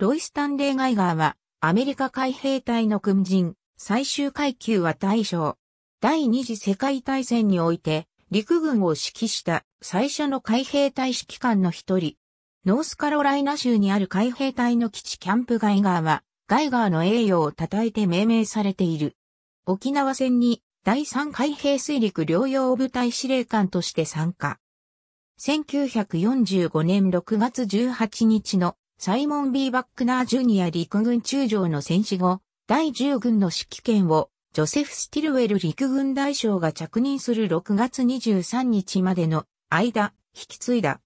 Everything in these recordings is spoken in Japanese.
ロイ・スタンレー・ガイガーは、アメリカ海兵隊の軍人、最終階級は大将。第二次世界大戦において、陸軍を指揮した最初の海兵隊指揮官の一人。ノースカロライナ州にある海兵隊の基地キャンプガイガーは、ガイガーの栄誉を称えて命名されている。沖縄戦に第三海兵水陸両用部隊司令官として参加。1945年6月18日のサイモン・ B・ バックナー・ジュニア陸軍中将の戦死後、第10軍の指揮権をジョセフ・スティルウェル陸軍大将が着任する6月23日までの間、引き継いだ。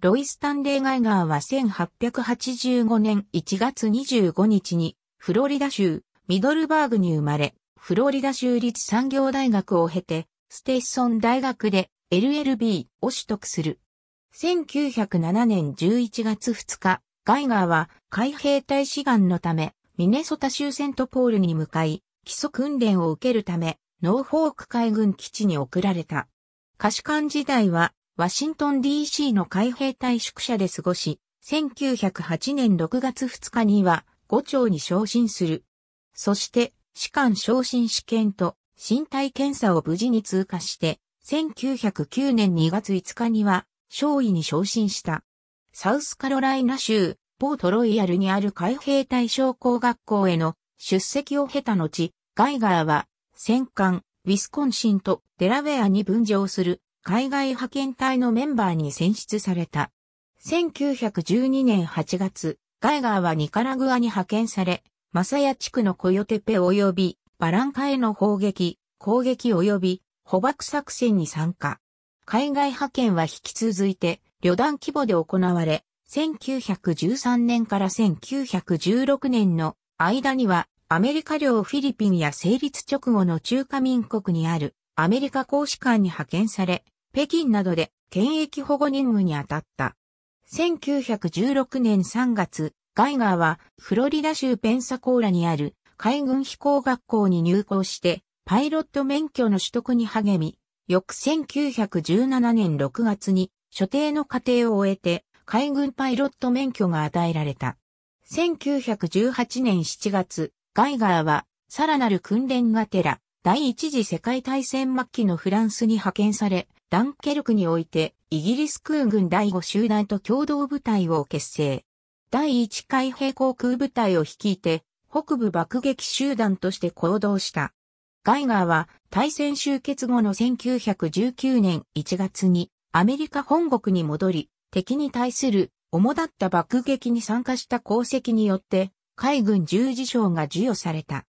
ロイ・スタンレー・ガイガーは1885年1月25日にフロリダ州ミドルバーグに生まれ、フロリダ州立産業大学を経て、ステイソン大学で LLB を取得する。1907年11月2日、ガイガーは海兵隊志願のため、ミネソタ州セントポールに向かい、基礎訓練を受けるため、ノーフォーク海軍基地に送られた。可士官時代は、ワシントン DC の海兵隊宿舎で過ごし、1908年6月2日には、五町に昇進する。そして、士官昇進試験と身体検査を無事に通過して、1909年2月5日には、少尉に昇進した。サウスカロライナ州、ポートロイヤルにある海兵隊小校学校への出席を経た後、ガイガーは、戦艦、ウィスコンシンとデラウェアに分譲する海外派遣隊のメンバーに選出された。1912年8月、ガイガーはニカラグアに派遣され、マサヤ地区のコヨテペ及びバランカへの砲撃、攻撃及び捕獲作戦に参加。海外派遣は引き続いて旅団規模で行われ、1913年から1916年の間にはアメリカ領フィリピンや成立直後の中華民国にあるアメリカ公使館に派遣され、北京などで権益保護任務に当たった。1916年3月、ガイガーはフロリダ州ペンサコーラにある海軍飛行学校に入校して、パイロット免許の取得に励み、翌1917年6月に所定の過程を終えて海軍パイロット免許が与えられた。1918年7月、ガイガーはさらなる訓練がてら第一次世界大戦末期のフランスに派遣され、ダンケルクにおいてイギリス空軍第5集団と共同部隊を結成。第一海兵航空部隊を率いて北部爆撃集団として行動した。ガイガーは大戦終結後の1919年1月にアメリカ本国に戻り、敵に対する主だった爆撃に参加した功績によって、海軍十字章が授与された。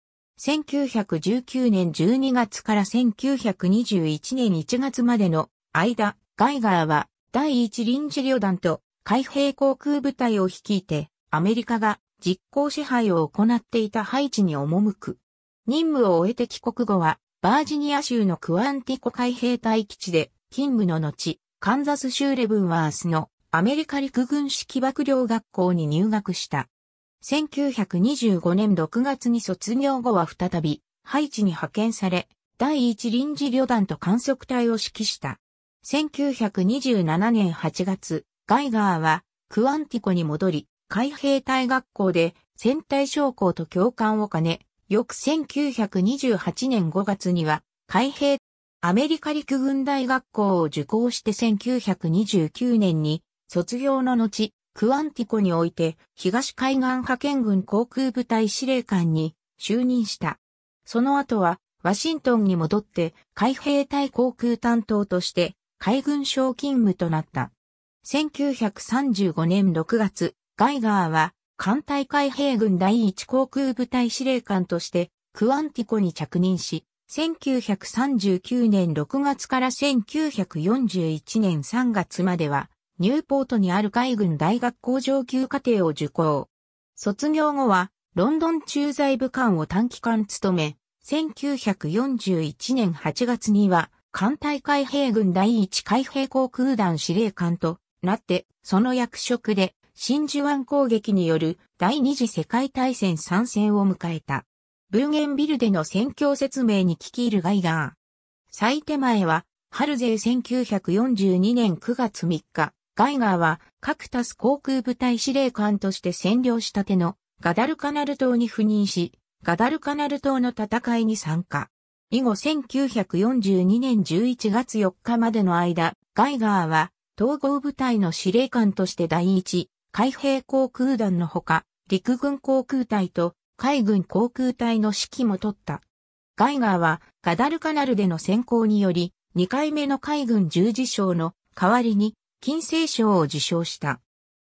1919年12月から1921年1月までの間、ガイガーは第一臨時旅団と海兵航空部隊を率いて、アメリカが実行支配を行っていたハイチに赴く。任務を終えて帰国後は、バージニア州のクアンティコ海兵隊基地で勤務の後、カンザス州レブンワースのアメリカ陸軍式幕僚学校に入学した。1925年6月に卒業後は再び、ハイチに派遣され、第一臨時旅団と観測隊を指揮した。1927年8月、ガイガーはクアンティコに戻り、海兵隊学校で戦隊将校と教官を兼ね、翌1928年5月には海兵アメリカ陸軍大学校を受講して1929年に卒業の後、クアンティコにおいて東海岸派遣軍航空部隊司令官に就任した。その後はワシントンに戻って海兵隊航空担当として海軍省勤務となった。1935年6月、ガイガーは艦隊海兵軍第一航空部隊司令官としてクアンティコに着任し、1939年6月から1941年3月までは、ニューポートにある海軍大学校上級課程を受講。卒業後は、ロンドン駐在部官を短期間務め、1941年8月には、艦隊海兵軍第一海兵航空団司令官となって、その役職で、真珠湾攻撃による第二次世界大戦参戦を迎えた。ブーゲンビルでの戦況説明に聞き入るガイガー。最手前は、春勢1942年9月3日、ガイガーは、カクタス航空部隊司令官として占領したてのガダルカナル島に赴任し、ガダルカナル島の戦いに参加。以後1942年11月4日までの間、ガイガーは統合部隊の司令官として第一海兵航空団のほか、陸軍航空隊と海軍航空隊の指揮も取った。ガイガーはガダルカナルでの選考により2回目の海軍十字章の代わりに金星章を受賞した。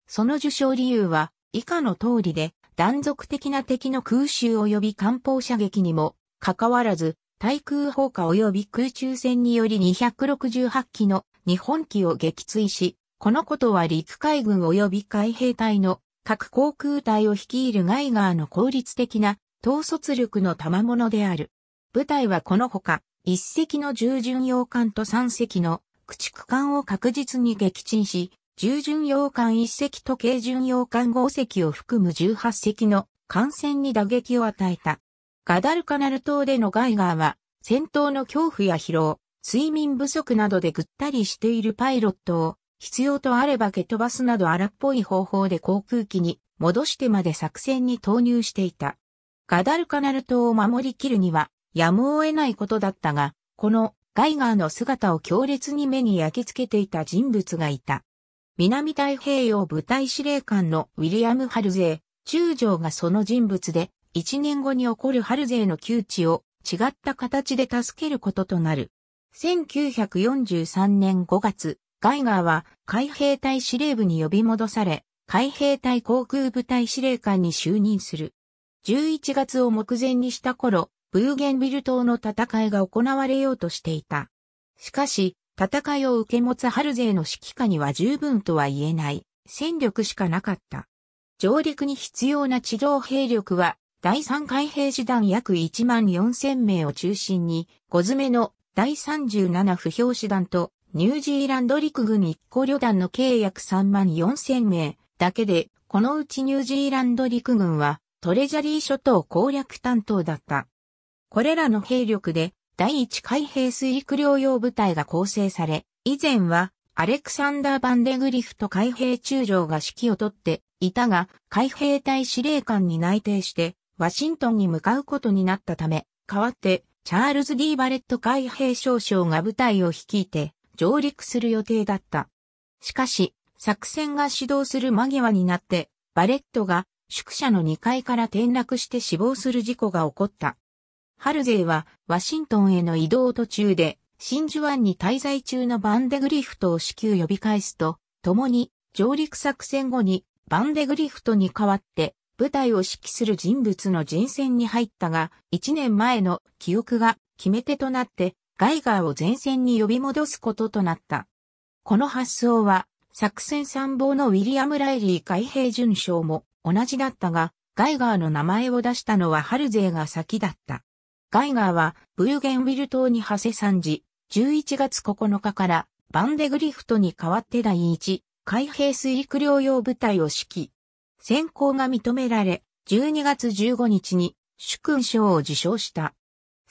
その受賞理由は以下の通りで断続的な敵の空襲及び艦砲射撃にもかかわらず対空砲火及び空中戦により268機の日本機を撃墜し、このことは陸海軍及び海兵隊の各航空隊を率いるガイガーの効率的な統率力の賜物である。部隊はこのほか、一隻の従巡洋艦と三隻の駆逐艦を確実に撃沈し、従巡洋艦一隻と軽巡洋艦五隻を含む十八隻の艦船に打撃を与えた。ガダルカナル島でのガイガーは、戦闘の恐怖や疲労、睡眠不足などでぐったりしているパイロットを必要とあれば蹴飛ばすなど荒っぽい方法で航空機に戻してまで作戦に投入していた。ガダルカナル島を守りきるにはやむを得ないことだったが、このガイガーの姿を強烈に目に焼き付けていた人物がいた。南太平洋部隊司令官のウィリアム・ハルゼー、中将がその人物で、一年後に起こるハルゼーの窮地を違った形で助けることとなる。1943年5月、ガイガーは海兵隊司令部に呼び戻され、海兵隊航空部隊司令官に就任する。11月を目前にした頃、ブーゲンビル島の戦いが行われようとしていた。しかし、戦いを受け持つハルゼーの指揮下には十分とは言えない戦力しかなかった。上陸に必要な地上兵力は第3海兵師団約1万4000名を中心に、5詰めの第37不評師団とニュージーランド陸軍一個旅団の計約3万4千名だけで、このうちニュージーランド陸軍はトレジャリー諸島攻略担当だった。これらの兵力で第一海兵水陸両用部隊が構成され、以前はアレクサンダー・バンデグリフと海兵中将が指揮をとっていたが、海兵隊司令官に内定して、ワシントンに向かうことになったため、代わって、チャールズ・ D・ バレット海兵少将が部隊を率いて、上陸する予定だった。しかし、作戦が始動する間際になって、バレットが宿舎の2階から転落して死亡する事故が起こった。ハルゼイはワシントンへの移動途中で、真珠湾に滞在中のバンデグリフトを至急呼び返すと、共に上陸作戦後にバンデグリフトに代わって部隊を指揮する人物の人選に入ったが、1年前の記憶が決め手となってガイガーを前線に呼び戻すこととなった。この発想は、作戦参謀のウィリアム・ライリー海兵巡将も同じだったが、ガイガーの名前を出したのはハルゼーが先だった。ガイガーはブーゲンウィル島に派生参事、11月9日からバンデグリフトに代わって第1海兵水陸両用部隊を指揮。選考が認められ、12月15日に主勲章を受章した。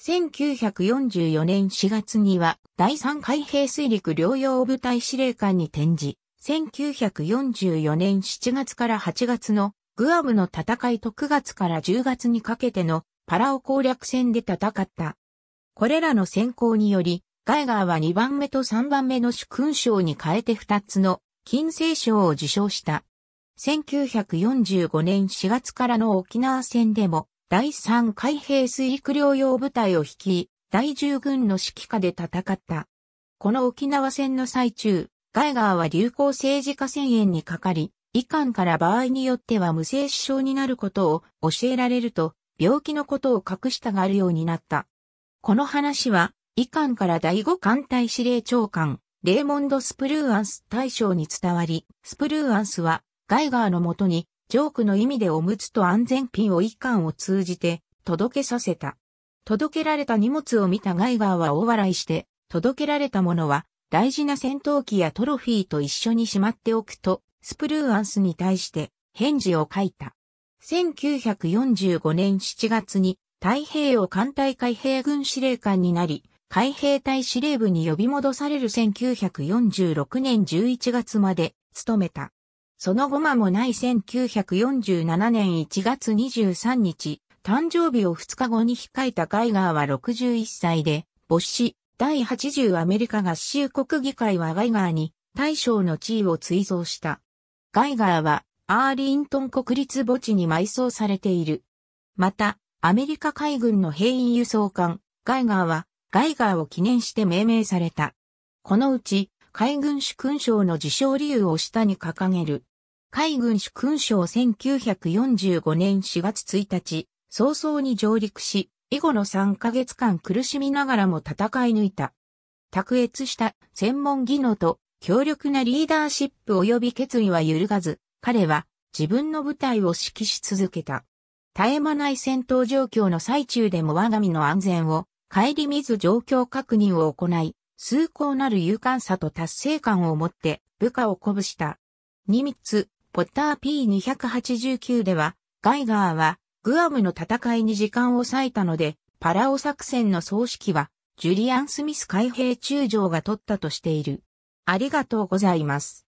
1944年4月には第3海兵水陸両用部隊司令官に転じ、1944年7月から8月のグアムの戦いと9月から10月にかけてのパラオ攻略戦で戦った。これらの先行により、ガイガーは2番目と3番目の主勲章に変えて2つの金星章を受賞した。1945年4月からの沖縄戦でも第3海兵水陸両用部隊を率い、第10軍の指揮下で戦った。この沖縄戦の最中、ガイガーは流行政治家宣言にかかり、遺憾から場合によっては無精子症になることを教えられると、病気のことを隠したがるようになった。この話は、遺憾から第5艦隊司令長官、レーモンド・スプルーアンス大将に伝わり、スプルーアンスは、ガイガーのもとにジョークの意味でおむつと安全ピンを一貫を通じて届けさせた。届けられた荷物を見たガイガーは大笑いして、届けられたものは大事な戦闘機やトロフィーと一緒にしまっておくと、スプルーアンスに対して返事を書いた。1945年7月に太平洋艦隊海兵軍司令官になり、海兵隊司令部に呼び戻される1946年11月まで務めた。その後間もない1947年1月23日、誕生日を2日後に控えたガイガーは61歳で、没し、第80アメリカ合衆国議会はガイガーに大将の地位を追贈した。ガイガーはアーリントン国立墓地に埋葬されている。また、アメリカ海軍の兵員輸送艦、ガイガーは、ガイガーを記念して命名された。このうち、海軍主勲章の受賞理由を下に掲げる。海軍主勲章1945年4月1日、早々に上陸し、以後の3ヶ月間苦しみながらも戦い抜いた。卓越した専門技能と強力なリーダーシップ及び決意は揺るがず、彼は自分の部隊を指揮し続けた。絶え間ない戦闘状況の最中でも我が身の安全を帰り見ず状況確認を行い、崇高なる勇敢さと達成感を持って部下を鼓舞した。ニミポッター P289 では、ガイガーは、グアムの戦いに時間を割いたので、パラオ作戦の総指揮は、ジュリアン・スミス海兵中将が取ったとしている。ありがとうございます。